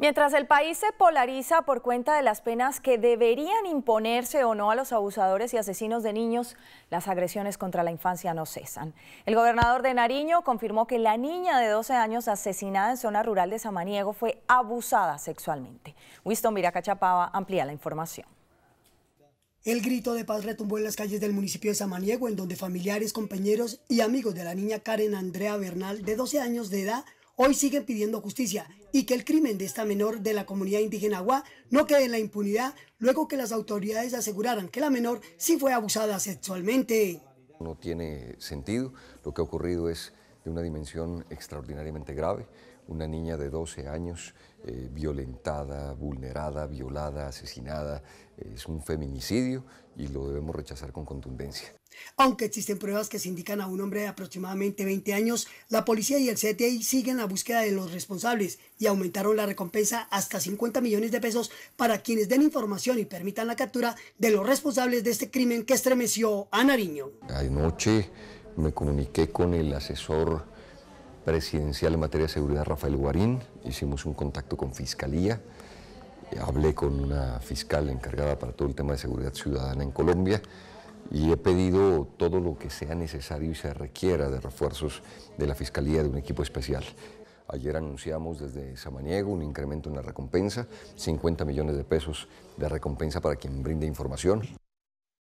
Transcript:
Mientras el país se polariza por cuenta de las penas que deberían imponerse o no a los abusadores y asesinos de niños, las agresiones contra la infancia no cesan. El gobernador de Nariño confirmó que la niña de 12 años asesinada en zona rural de Samaniego fue abusada sexualmente. Winston miracachapava amplía la información. El grito de paz retumbó en las calles del municipio de Samaniego, en donde familiares, compañeros y amigos de la niña Karen Andrea Bernal, de 12 años de edad, hoy siguen pidiendo justicia y que el crimen de esta menor de la comunidad indígena Agua no quede en la impunidad luego que las autoridades aseguraran que la menor sí fue abusada sexualmente. No tiene sentido, lo que ha ocurrido es de una dimensión extraordinariamente grave, una niña de 12 años eh, violentada, vulnerada, violada, asesinada. Eh, es un feminicidio y lo debemos rechazar con contundencia. Aunque existen pruebas que se indican a un hombre de aproximadamente 20 años, la policía y el CTI siguen la búsqueda de los responsables y aumentaron la recompensa hasta 50 millones de pesos para quienes den información y permitan la captura de los responsables de este crimen que estremeció a Nariño. noche me comuniqué con el asesor presidencial en materia de seguridad, Rafael Guarín, hicimos un contacto con Fiscalía, hablé con una fiscal encargada para todo el tema de seguridad ciudadana en Colombia y he pedido todo lo que sea necesario y se requiera de refuerzos de la Fiscalía de un equipo especial. Ayer anunciamos desde Samaniego un incremento en la recompensa, 50 millones de pesos de recompensa para quien brinde información.